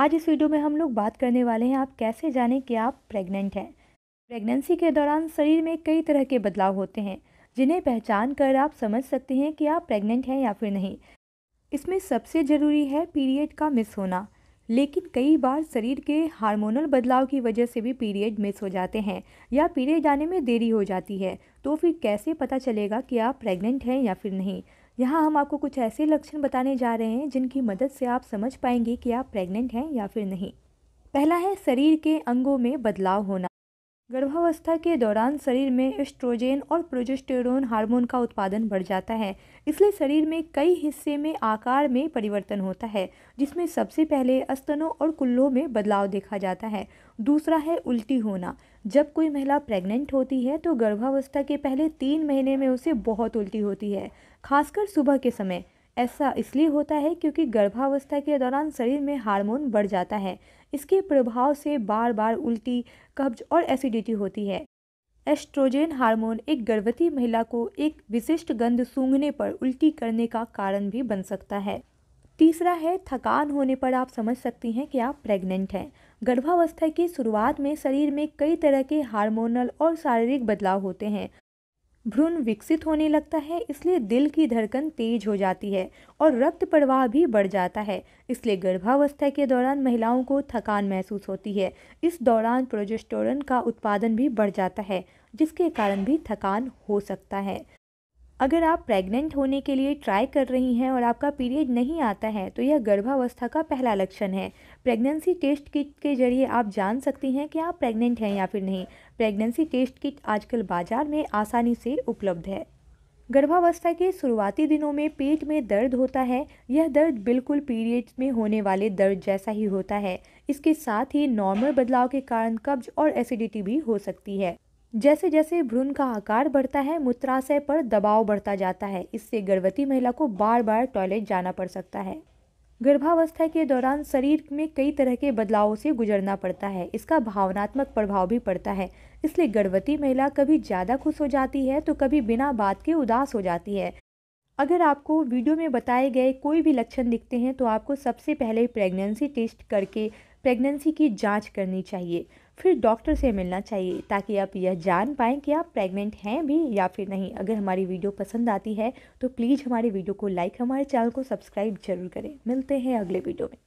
आज इस वीडियो में हम लोग बात करने वाले हैं आप कैसे जाने कि आप प्रेग्नेंट हैं प्रेगनेंसी के दौरान शरीर में कई तरह के बदलाव होते हैं जिन्हें पहचान कर आप समझ सकते हैं कि आप प्रेग्नेंट हैं या फिर नहीं इसमें सबसे ज़रूरी है पीरियड का मिस होना लेकिन कई बार शरीर के हार्मोनल बदलाव की वजह से भी पीरियड मिस हो जाते हैं या पीरियड आने में देरी हो जाती है तो फिर कैसे पता चलेगा कि आप प्रेग्नेंट हैं या फिर नहीं यहाँ हम आपको कुछ ऐसे लक्षण बताने जा रहे हैं जिनकी मदद से आप समझ पाएंगे कि आप प्रेग्नेंट हैं या फिर नहीं पहला है शरीर के अंगों में बदलाव होना गर्भावस्था के दौरान शरीर में एस्ट्रोजेन और प्रोजेस्टेरोन हार्मोन का उत्पादन बढ़ जाता है इसलिए शरीर में कई हिस्से में आकार में परिवर्तन होता है जिसमें सबसे पहले अस्तनों और कुल्लों में बदलाव देखा जाता है दूसरा है उल्टी होना जब कोई महिला प्रेग्नेंट होती है तो गर्भावस्था के पहले तीन महीने में उसे बहुत उल्टी होती है खासकर सुबह के समय ऐसा इसलिए होता है क्योंकि गर्भावस्था के दौरान शरीर में हार्मोन बढ़ जाता है इसके प्रभाव से बार बार उल्टी कब्ज और एसिडिटी होती है एस्ट्रोजेन हार्मोन एक गर्भवती महिला को एक विशिष्ट गंध सूंघने पर उल्टी करने का कारण भी बन सकता है तीसरा है थकान होने पर आप समझ सकती हैं कि आप प्रेग्नेंट हैं गर्भावस्था की शुरुआत में शरीर में कई तरह के हार्मोनल और शारीरिक बदलाव होते हैं भ्रूण विकसित होने लगता है इसलिए दिल की धड़कन तेज हो जाती है और रक्त प्रवाह भी बढ़ जाता है इसलिए गर्भावस्था के दौरान महिलाओं को थकान महसूस होती है इस दौरान प्रोजेस्टोरन का उत्पादन भी बढ़ जाता है जिसके कारण भी थकान हो सकता है अगर आप प्रेग्नेंट होने के लिए ट्राई कर रही हैं और आपका पीरियड नहीं आता है तो यह गर्भावस्था का पहला लक्षण है प्रेगनेंसी टेस्ट किट के जरिए आप जान सकती हैं कि आप प्रेग्नेंट हैं या फिर नहीं प्रेगनेंसी टेस्ट किट आजकल बाज़ार में आसानी से उपलब्ध है गर्भावस्था के शुरुआती दिनों में पेट में दर्द होता है यह दर्द बिल्कुल पीरियड्स में होने वाले दर्द जैसा ही होता है इसके साथ ही नॉर्मल बदलाव के कारण कब्ज और एसिडिटी भी हो सकती है जैसे जैसे भ्रूण का आकार बढ़ता है मूत्राशय पर दबाव बढ़ता जाता है इससे गर्भवती महिला को बार बार टॉयलेट जाना पड़ सकता है गर्भावस्था के दौरान शरीर में कई तरह के बदलावों से गुजरना पड़ता है इसका भावनात्मक प्रभाव भी पड़ता है इसलिए गर्भवती महिला कभी ज़्यादा खुश हो जाती है तो कभी बिना बात के उदास हो जाती है अगर आपको वीडियो में बताए गए कोई भी लक्षण दिखते हैं तो आपको सबसे पहले प्रेगनेंसी टेस्ट करके प्रेगनेंसी की जांच करनी चाहिए फिर डॉक्टर से मिलना चाहिए ताकि आप यह जान पाएँ कि आप प्रेग्नेंट हैं भी या फिर नहीं अगर हमारी वीडियो पसंद आती है तो प्लीज़ हमारे वीडियो को लाइक हमारे चैनल को सब्सक्राइब जरूर करें मिलते हैं अगले वीडियो में